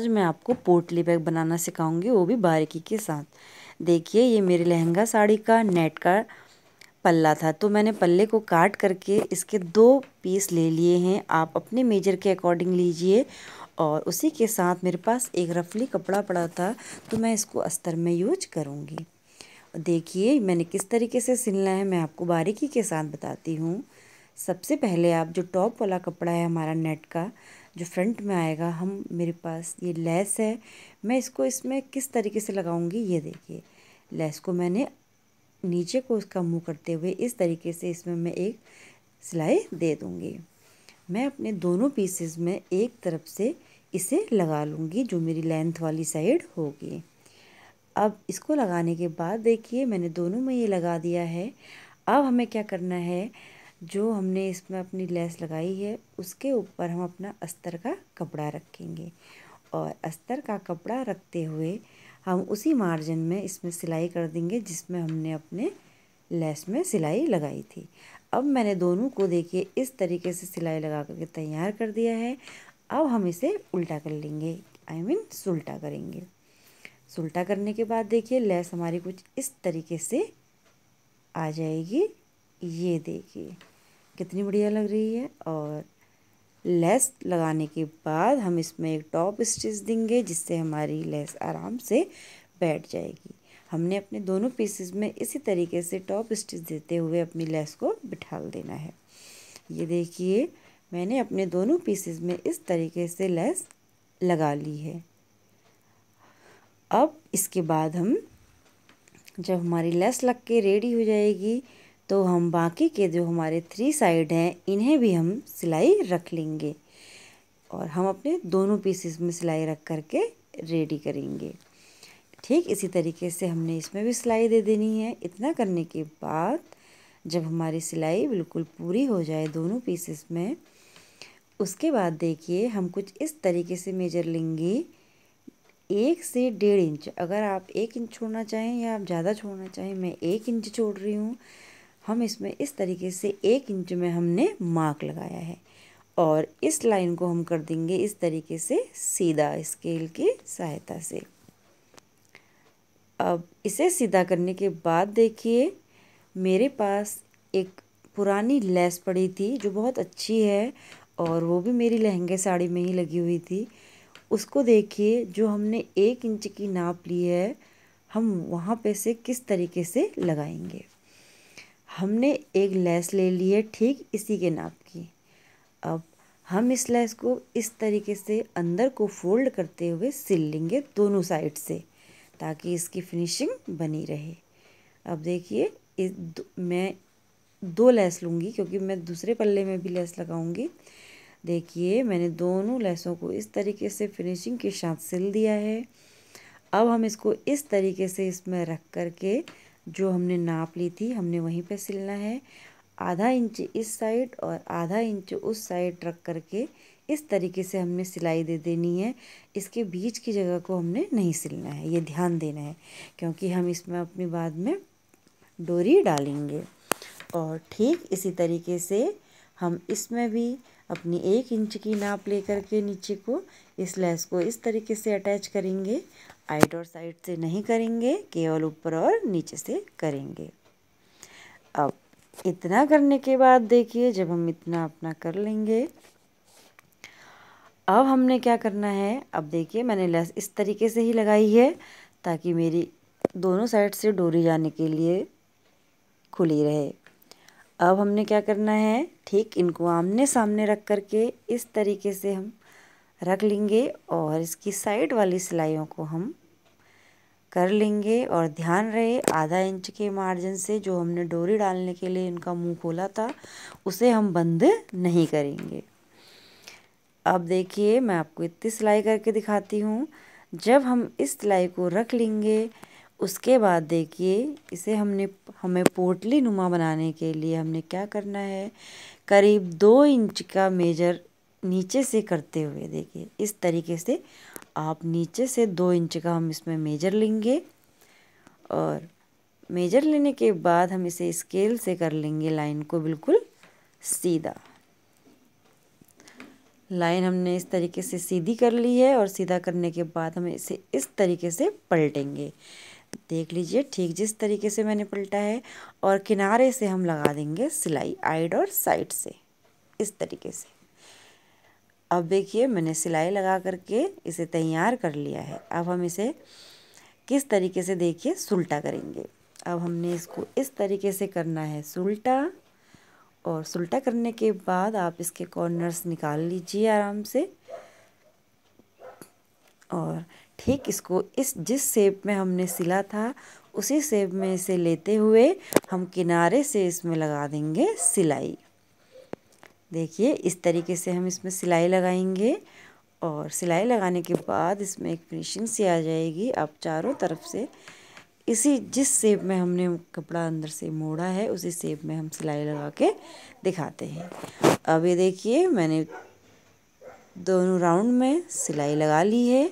आज मैं आपको पोटली बैग बनाना सिखाऊंगी वो भी बारीकी के साथ देखिए ये मेरे लहंगा साड़ी का नेट का पल्ला था तो मैंने पल्ले को काट करके इसके दो पीस ले लिए हैं आप अपने मेजर के अकॉर्डिंग लीजिए और उसी के साथ मेरे पास एक रफली कपड़ा पड़ा था तो मैं इसको अस्तर में यूज करूँगी देखिए मैंने किस तरीके से सिलना है मैं आपको बारीकी के साथ बताती हूँ सबसे पहले आप जो टॉप वाला कपड़ा है हमारा नेट का जो फ्रंट में आएगा हम मेरे पास ये लेस है मैं इसको इसमें किस तरीके से लगाऊंगी ये देखिए लेस को मैंने नीचे को उसका मुंह करते हुए इस तरीके से इसमें मैं एक सिलाई दे दूँगी मैं अपने दोनों पीसेस में एक तरफ से इसे लगा लूँगी जो मेरी लेंथ वाली साइड होगी अब इसको लगाने के बाद देखिए मैंने दोनों में ये लगा दिया है अब हमें क्या करना है जो हमने इसमें अपनी लेस लगाई है उसके ऊपर हम अपना अस्तर का कपड़ा रखेंगे और अस्तर का कपड़ा रखते हुए हम उसी मार्जिन में इसमें सिलाई कर देंगे जिसमें हमने अपने लेस में सिलाई लगाई थी अब मैंने दोनों को देखिए इस तरीके से सिलाई लगा करके तैयार कर दिया है अब हम इसे उल्टा कर लेंगे आई I मीन mean, सुल्टा करेंगे सुल्टा करने के बाद देखिए लेस हमारी कुछ इस तरीके से आ जाएगी ये देखिए कितनी बढ़िया लग रही है और लेस लगाने के बाद हम इसमें एक टॉप स्टिच देंगे जिससे हमारी लेस आराम से बैठ जाएगी हमने अपने दोनों पीसेस में इसी तरीके से टॉप स्टिच देते हुए अपनी लेस को बिठा देना है ये देखिए मैंने अपने दोनों पीसेस में इस तरीके से लेस लगा ली है अब इसके बाद हम जब हमारी लेस लग के रेडी हो जाएगी तो हम बाकी के जो हमारे थ्री साइड हैं इन्हें भी हम सिलाई रख लेंगे और हम अपने दोनों पीसेस में सिलाई रख करके रेडी करेंगे ठीक इसी तरीके से हमने इसमें भी सिलाई दे देनी है इतना करने के बाद जब हमारी सिलाई बिल्कुल पूरी हो जाए दोनों पीसेस में उसके बाद देखिए हम कुछ इस तरीके से मेजर लेंगे एक से डेढ़ इंच अगर आप एक इंच छोड़ना चाहें या आप ज़्यादा छोड़ना चाहें मैं एक इंच छोड़ रही हूँ हम इसमें इस तरीके से एक इंच में हमने मार्क लगाया है और इस लाइन को हम कर देंगे इस तरीके से सीधा स्केल की सहायता से अब इसे सीधा करने के बाद देखिए मेरे पास एक पुरानी लेस पड़ी थी जो बहुत अच्छी है और वो भी मेरी लहंगे साड़ी में ही लगी हुई थी उसको देखिए जो हमने एक इंच की नाप ली है हम वहाँ पे से किस तरीके से लगाएंगे हमने एक लेस ले ली है ठीक इसी के नाप की अब हम इस लेस को इस तरीके से अंदर को फोल्ड करते हुए सिल लेंगे दोनों साइड से ताकि इसकी फिनिशिंग बनी रहे अब देखिए इस मैं दो लेस लूँगी क्योंकि मैं दूसरे पल्ले में भी लेस लगाऊँगी देखिए मैंने दोनों लेसों को इस तरीके से फिनिशिंग के साथ सिल दिया है अब हम इसको इस तरीके से इसमें रख करके के जो हमने नाप ली थी हमने वहीं पे सिलना है आधा इंच इस साइड और आधा इंच उस साइड रख करके इस तरीके से हमने सिलाई दे देनी है इसके बीच की जगह को हमने नहीं सिलना है ये ध्यान देना है क्योंकि हम इसमें अपनी बाद में डोरी डालेंगे और ठीक इसी तरीके से हम इसमें भी अपनी एक इंच की नाप लेकर के नीचे को इस लेस को इस तरीके से अटैच करेंगे आइट और साइड से नहीं करेंगे केवल ऊपर और नीचे से करेंगे अब इतना करने के बाद देखिए जब हम इतना अपना कर लेंगे अब हमने क्या करना है अब देखिए मैंने लेस इस तरीके से ही लगाई है ताकि मेरी दोनों साइड से डोरी जाने के लिए खुली रहे अब हमने क्या करना है ठीक इनको आमने सामने रख कर के इस तरीके से हम रख लेंगे और इसकी साइड वाली सिलाइयों को हम कर लेंगे और ध्यान रहे आधा इंच के मार्जिन से जो हमने डोरी डालने के लिए इनका मुंह खोला था उसे हम बंद नहीं करेंगे अब देखिए मैं आपको इतनी सिलाई करके दिखाती हूँ जब हम इस सिलाई को रख लेंगे उसके बाद देखिए इसे हमने हमें पोटली नुमा बनाने के लिए हमने क्या करना है करीब दो इंच का मेजर नीचे से करते हुए देखिए इस तरीके से आप नीचे से दो इंच का हम इसमें मेजर लेंगे और मेजर लेने के बाद हम इसे स्केल से कर लेंगे लाइन को बिल्कुल सीधा लाइन हमने इस तरीके से सीधी कर ली है और सीधा करने के बाद हम इसे इस तरीके से पलटेंगे देख लीजिए ठीक जिस तरीके से मैंने पलटा है और किनारे से हम लगा देंगे सिलाई आइड और साइड से इस तरीके से अब देखिए मैंने सिलाई लगा करके इसे तैयार कर लिया है अब हम इसे किस तरीके से देखिए सुलटा करेंगे अब हमने इसको इस तरीके से करना है सुलटा और सुलटा करने के बाद आप इसके कॉर्नर्स निकाल लीजिए आराम से और ठीक इसको इस जिस सेप में हमने सिला था उसी सेप में इसे लेते हुए हम किनारे से इसमें लगा देंगे सिलाई देखिए इस तरीके से हम इसमें सिलाई लगाएंगे और सिलाई लगाने के बाद इसमें एक फिनिशिंग सी आ जाएगी आप चारों तरफ से इसी जिस सेप में हमने कपड़ा अंदर से मोड़ा है उसी सेप में हम सिलाई लगा के दिखाते हैं अब ये देखिए मैंने दोनों राउंड में सिलाई लगा ली है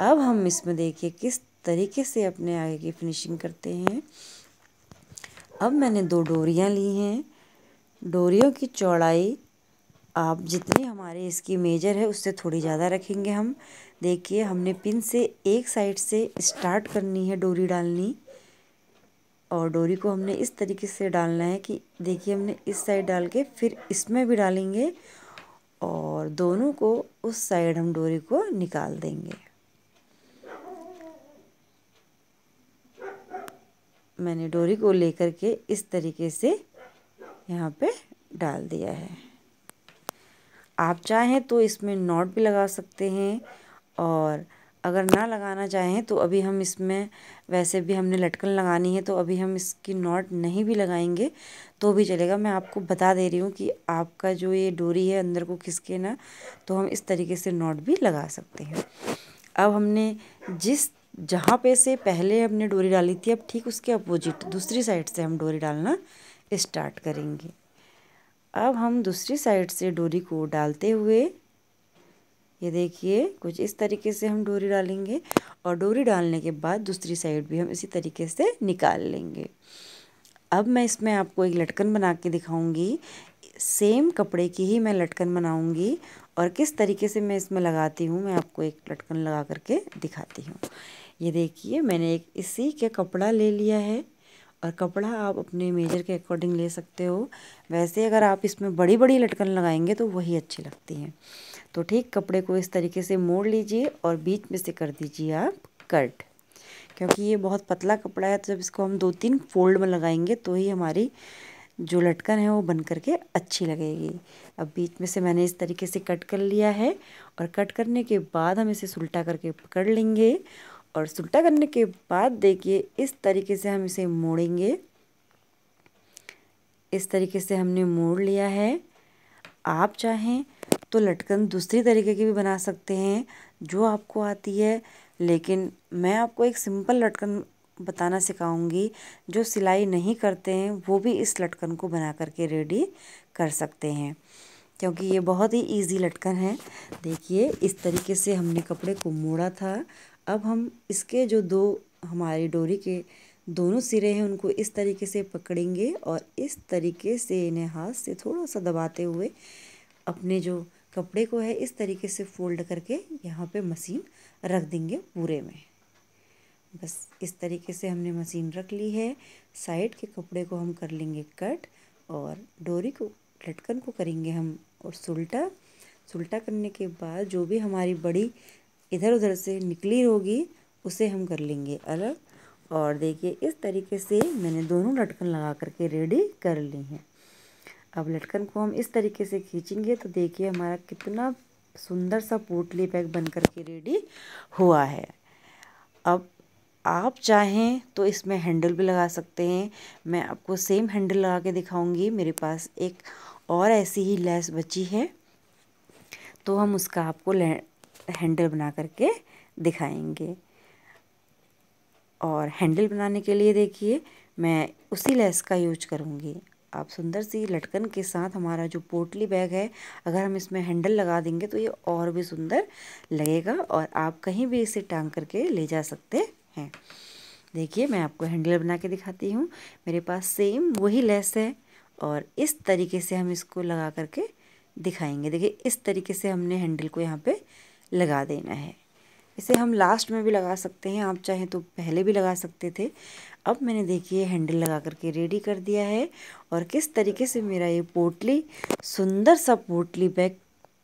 अब हम इसमें देखिए किस तरीके से अपने आगे की फिनिशिंग करते हैं अब मैंने दो डोरियाँ ली हैं डोरियों की चौड़ाई आप जितनी हमारे इसकी मेजर है उससे थोड़ी ज़्यादा रखेंगे हम देखिए हमने पिन से एक साइड से स्टार्ट करनी है डोरी डालनी और डोरी को हमने इस तरीके से डालना है कि देखिए हमने इस साइड डाल के फिर इसमें भी डालेंगे और दोनों को उस साइड हम डोरी को निकाल देंगे मैंने डोरी को लेकर के इस तरीके से यहाँ पे डाल दिया है आप चाहें तो इसमें नॉट भी लगा सकते हैं और अगर ना लगाना चाहें तो अभी हम इसमें वैसे भी हमने लटकन लगानी है तो अभी हम इसकी नॉट नहीं भी लगाएंगे तो भी चलेगा मैं आपको बता दे रही हूँ कि आपका जो ये डोरी है अंदर को खिसके ना तो हम इस तरीके से नॉट भी लगा सकते हैं अब हमने जिस जहाँ पे से पहले हमने डोरी डाली थी अब ठीक उसके अपोजिट दूसरी साइड से हम डोरी डालना स्टार्ट करेंगे अब हम दूसरी साइड से डोरी को डालते हुए ये देखिए कुछ इस तरीके से हम डोरी डालेंगे और डोरी डालने के बाद दूसरी साइड भी हम इसी तरीके से निकाल लेंगे अब मैं इसमें आपको एक लटकन बना के दिखाऊँगी सेम कपड़े की ही मैं लटकन बनाऊँगी और किस तरीके से मैं इसमें लगाती हूँ मैं आपको एक लटकन लगा करके दिखाती हूँ ये देखिए मैंने एक इसी का कपड़ा ले लिया है और कपड़ा आप अपने मेजर के अकॉर्डिंग ले सकते हो वैसे अगर आप इसमें बड़ी बड़ी लटकन लगाएंगे तो वही अच्छी लगती हैं तो ठीक कपड़े को इस तरीके से मोड़ लीजिए और बीच में से कर दीजिए आप कट क्योंकि ये बहुत पतला कपड़ा है तो जब इसको हम दो तीन फोल्ड में लगाएंगे तो ही हमारी जो लटकन है वो बन करके अच्छी लगेगी अब बीच में से मैंने इस तरीके से कट कर लिया है और कट करने के बाद हम इसे सुलटा करके पकड़ लेंगे और सुल्टा करने के बाद देखिए इस तरीके से हम इसे मोड़ेंगे इस तरीके से हमने मोड़ लिया है आप चाहें तो लटकन दूसरी तरीके की भी बना सकते हैं जो आपको आती है लेकिन मैं आपको एक सिंपल लटकन बताना सिखाऊंगी जो सिलाई नहीं करते हैं वो भी इस लटकन को बना करके रेडी कर सकते हैं क्योंकि ये बहुत ही इजी लटकन है देखिए इस तरीके से हमने कपड़े को मोड़ा था अब हम इसके जो दो हमारे डोरी के दोनों सिरे हैं उनको इस तरीके से पकड़ेंगे और इस तरीके से इन्हें हाथ से थोड़ा सा दबाते हुए अपने जो कपड़े को है इस तरीके से फोल्ड करके यहाँ पे मशीन रख देंगे पूरे में बस इस तरीके से हमने मशीन रख ली है साइड के कपड़े को हम कर लेंगे कट और डोरी को लटकन को करेंगे हम और सुल्टा सुल्टा करने के बाद जो भी हमारी बड़ी इधर उधर से निकली होगी उसे हम कर लेंगे अलग और देखिए इस तरीके से मैंने दोनों लटकन लगा करके रेडी कर ली हैं अब लटकन को हम इस तरीके से खींचेंगे तो देखिए हमारा कितना सुंदर सा पोटली बैग बन करके रेडी हुआ है अब आप चाहें तो इसमें हैंडल भी लगा सकते हैं मैं आपको सेम हैंडल लगा के दिखाऊंगी मेरे पास एक और ऐसी ही लैस बची है तो हम उसका आपको हैंडल बना करके दिखाएंगे और हैंडल बनाने के लिए देखिए मैं उसी लेस का यूज करूँगी आप सुंदर सी लटकन के साथ हमारा जो पोटली बैग है अगर हम इसमें हैंडल लगा देंगे तो ये और भी सुंदर लगेगा और आप कहीं भी इसे टांग करके ले जा सकते हैं देखिए मैं आपको हैंडल बना के दिखाती हूँ मेरे पास सेम वही लेस है और इस तरीके से हम इसको लगा करके दिखाएंगे देखिए इस तरीके से हमने हैंडल को यहाँ पर लगा देना है इसे हम लास्ट में भी लगा सकते हैं आप चाहें तो पहले भी लगा सकते थे अब मैंने देखिए हैंडल लगा करके रेडी कर दिया है और किस तरीके से मेरा ये पोटली सुंदर सा पोटली बैग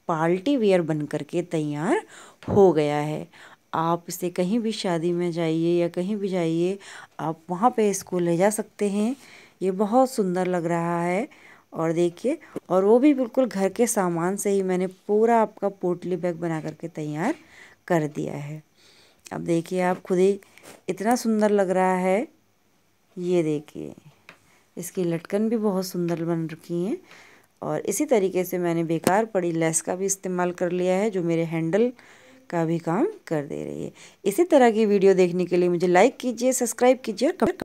पार्टी वेयर बन करके तैयार हो गया है आप इसे कहीं भी शादी में जाइए या कहीं भी जाइए आप वहाँ पे इसको ले जा सकते हैं ये बहुत सुंदर लग रहा है और देखिए और वो भी बिल्कुल घर के सामान से ही मैंने पूरा आपका पोटली बैग बना करके तैयार कर दिया है अब देखिए आप खुद ही इतना सुंदर लग रहा है ये देखिए इसकी लटकन भी बहुत सुंदर बन रखी हैं और इसी तरीके से मैंने बेकार पड़ी लेस का भी इस्तेमाल कर लिया है जो मेरे हैंडल का भी काम कर दे रही है इसी तरह की वीडियो देखने के लिए मुझे लाइक कीजिए सब्सक्राइब कीजिए और कमेंट